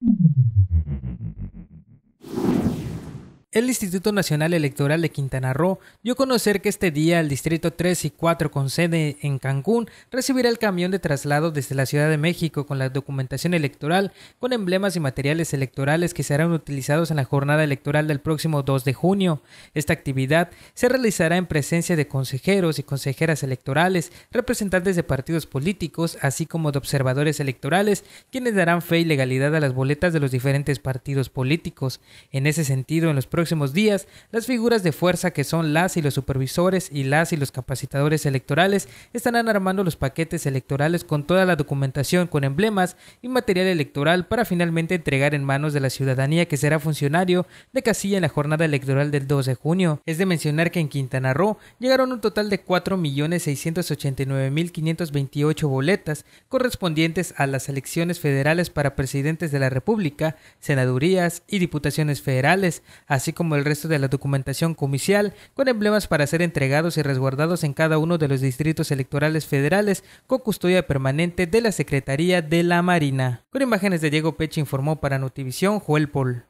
Thank mm-hmm. you. El Instituto Nacional Electoral de Quintana Roo dio a conocer que este día el Distrito 3 y 4 con sede en Cancún recibirá el camión de traslado desde la Ciudad de México con la documentación electoral, con emblemas y materiales electorales que serán utilizados en la jornada electoral del próximo 2 de junio. Esta actividad se realizará en presencia de consejeros y consejeras electorales, representantes de partidos políticos, así como de observadores electorales, quienes darán fe y legalidad a las boletas de los diferentes partidos políticos. En ese sentido, en los próximos días, las figuras de fuerza que son las y los supervisores y las y los capacitadores electorales estarán armando los paquetes electorales con toda la documentación, con emblemas y material electoral para finalmente entregar en manos de la ciudadanía que será funcionario de casilla en la jornada electoral del 2 de junio. Es de mencionar que en Quintana Roo llegaron un total de 4.689.528 boletas correspondientes a las elecciones federales para presidentes de la República, senadurías y diputaciones federales, así así como el resto de la documentación comicial, con emblemas para ser entregados y resguardados en cada uno de los distritos electorales federales con custodia permanente de la Secretaría de la Marina. Con imágenes de Diego Peche informó para Notivisión Joel Pol.